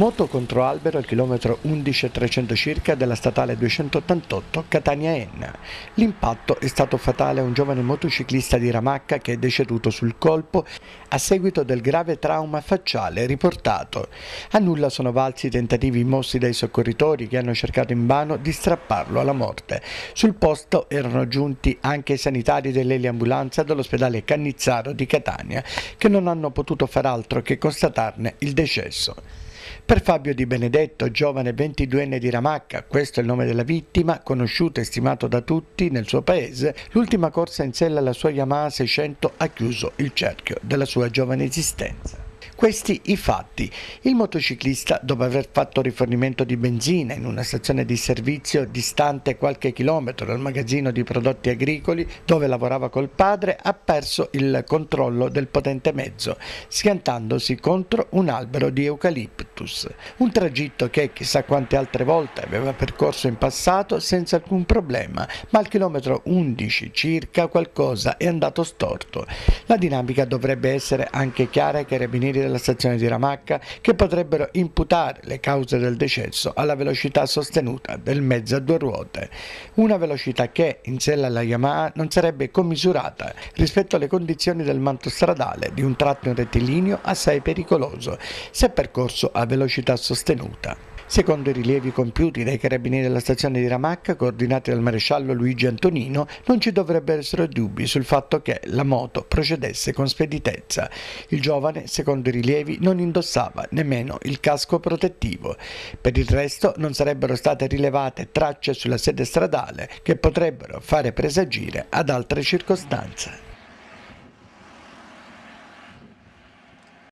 Moto contro albero al chilometro 11.300 circa della statale 288 Catania-Enna. L'impatto è stato fatale a un giovane motociclista di Ramacca che è deceduto sul colpo a seguito del grave trauma facciale riportato. A nulla sono valsi i tentativi mossi dai soccorritori che hanno cercato invano di strapparlo alla morte. Sul posto erano giunti anche i sanitari dell'eliambulanza dell'ospedale Cannizzaro di Catania che non hanno potuto far altro che constatarne il decesso. Per Fabio Di Benedetto, giovane 22enne di Ramacca, questo è il nome della vittima, conosciuto e stimato da tutti nel suo paese, l'ultima corsa in sella alla sua Yamaha 600 ha chiuso il cerchio della sua giovane esistenza. Questi i fatti. Il motociclista, dopo aver fatto rifornimento di benzina in una stazione di servizio distante qualche chilometro dal magazzino di prodotti agricoli dove lavorava col padre, ha perso il controllo del potente mezzo, schiantandosi contro un albero di eucaliptus. Un tragitto che chissà quante altre volte aveva percorso in passato senza alcun problema, ma al chilometro 11 circa qualcosa è andato storto. La dinamica dovrebbe essere anche chiara ai carabinieri del della stazione di Ramacca che potrebbero imputare le cause del decesso alla velocità sostenuta del mezzo a due ruote, una velocità che in sella alla Yamaha non sarebbe commisurata rispetto alle condizioni del manto stradale di un tratto in rettilineo assai pericoloso se percorso a velocità sostenuta. Secondo i rilievi compiuti dai carabinieri della stazione di Ramacca, coordinati dal maresciallo Luigi Antonino, non ci dovrebbero essere dubbi sul fatto che la moto procedesse con speditezza. Il giovane, secondo i rilievi, non indossava nemmeno il casco protettivo. Per il resto non sarebbero state rilevate tracce sulla sede stradale che potrebbero fare presagire ad altre circostanze.